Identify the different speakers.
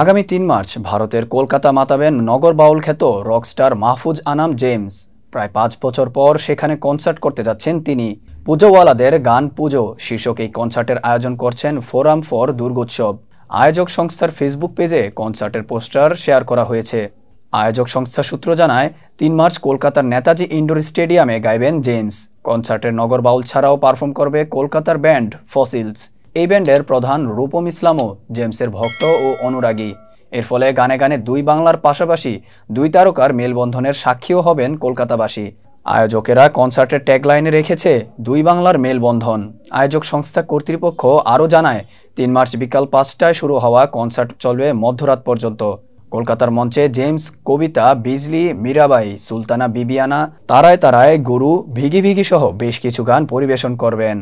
Speaker 1: আগামী তিন মার্চ ভারতের কলকাতা মাতাবেন নগর বাউল খ্যাত রকস্টার মাহফুজ আনাম জেমস প্রায় পাঁচ বছর পর সেখানে কনসার্ট করতে যাচ্ছেন তিনি পুজোওয়ালাদের গান পুজো শীর্ষক এই কনসার্টের আয়োজন করছেন ফোরাম ফর দুর্গোৎসব আয়োজক সংস্থার ফেসবুক পেজে কনসার্টের পোস্টার শেয়ার করা হয়েছে আয়োজক সংস্থা সূত্র জানায় তিন মার্চ কলকাতার নেতাজি ইনডোর স্টেডিয়ামে গাইবেন জেমস কনসার্টের নগর বাউল ছাড়াও পারফর্ম করবে কলকাতার ব্যান্ড ফসিলস এই ব্যান্ডের প্রধান রূপম ইসলামও জেমসের ভক্ত ও অনুরাগী এর ফলে গানে গানে দুই বাংলার পাশাপাশি দুই তারকার মেলবন্ধনের সাক্ষীও হবেন কলকাতাবাসী আয়োজকেরা কনসার্টের ট্যাগলাইনে রেখেছে দুই বাংলার মেলবন্ধন আয়োজক সংস্থা কর্তৃপক্ষ আরও জানায় তিন মার্চ বিকাল পাঁচটায় শুরু হওয়া কনসার্ট চলবে মধ্যরাত পর্যন্ত কলকাতার মঞ্চে জেমস কবিতা বিজলি মীরাবাই সুলতানা বিবিয়ানা তারায় তারায় গুরু ভিগি ভিগি সহ বেশ কিছু গান পরিবেশন করবেন